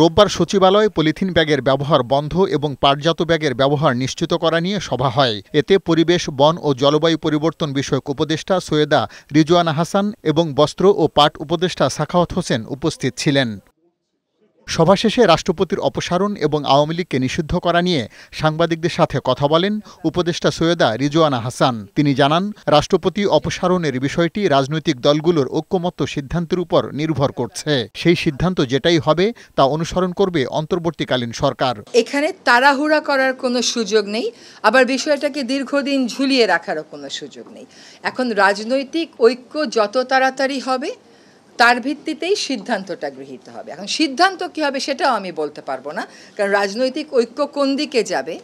রোববার সচিবালয়ে পলিথিন ব্যাগের ব্যবহার বন্ধ এবং পাটজাত ব্যাগের ব্যবহার নিশ্চিত করা নিয়ে সভা হয় এতে পরিবেশ বন ও জলবায়ু পরিবর্তন বিষয়ক উপদেষ্টা সৈয়দা রিজওয়ানা হাসান এবং বস্ত্র ও পাট উপদেষ্টা সাখাওয়াত হোসেন উপস্থিত ছিলেন সভা শেষে রাষ্ট্রপতির অপসারণ এবং আওয়ামী লীগকে নিষিদ্ধ করা নিয়ে সাংবাদিকদের সাথে কথা বলেন উপদেষ্টা সৈয়দা রিজওয়ানা হাসান তিনি জানান রাষ্ট্রপতি অপসারণের বিষয়টি রাজনৈতিক দলগুলোর ঐক্যমত্য সিদ্ধান্তের উপর নির্ভর করছে সেই সিদ্ধান্ত যেটাই হবে তা অনুসরণ করবে অন্তর্বর্তীকালীন সরকার এখানে তাড়াহুড়া করার কোনো সুযোগ নেই আবার বিষয়টাকে দীর্ঘদিন ঝুলিয়ে রাখারও কোনো সুযোগ নেই এখন রাজনৈতিক ঐক্য যত তাড়াতাড়ি হবে তার ভিত্তিতেই সিদ্ধান্তটা গৃহীত হবে এখন সিদ্ধান্ত কী হবে সেটাও আমি বলতে পারবো না কারণ রাজনৈতিক ঐক্য কোন দিকে যাবে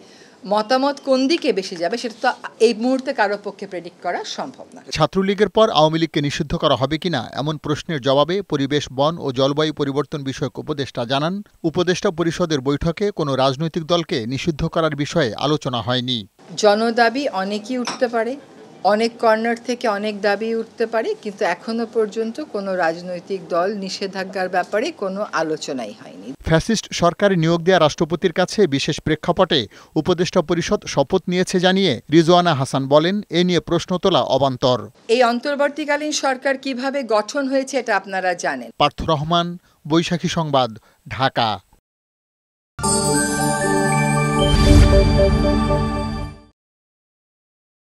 মতামত কোন দিকে বেশি যাবে সেটা তো এই মুহূর্তে কারো পক্ষে প্রেডিক্ট করা সম্ভব না ছাত্রলীগের পর আওয়ামী লীগকে নিষিদ্ধ করা হবে কিনা এমন প্রশ্নের জবাবে পরিবেশ বন ও জলবায়ু পরিবর্তন বিষয়ক উপদেষ্টা জানান উপদেষ্টা পরিষদের বৈঠকে কোনো রাজনৈতিক দলকে নিষিদ্ধ করার বিষয়ে আলোচনা হয়নি জনদাবি অনেকই উঠতে পারে অনেক কর্নার থেকে অনেক দাবি উঠতে পারে কিন্তু এখনও পর্যন্ত কোনো রাজনৈতিক দল নিষেধাজ্ঞার ব্যাপারে কোনো আলোচনাই হয়নি ফ্যাসিস্ট সরকারের নিয়োগ দেয়া রাষ্ট্রপতির কাছে বিশেষ প্রেক্ষাপটে উপদেষ্টা পরিষদ শপথ নিয়েছে জানিয়ে রিজওয়ানা হাসান বলেন এ নিয়ে প্রশ্ন তোলা অবান্তর এই অন্তর্বর্তীকালীন সরকার কিভাবে গঠন হয়েছে এটা আপনারা জানেন পার্থ রহমান বৈশাখী সংবাদ ঢাকা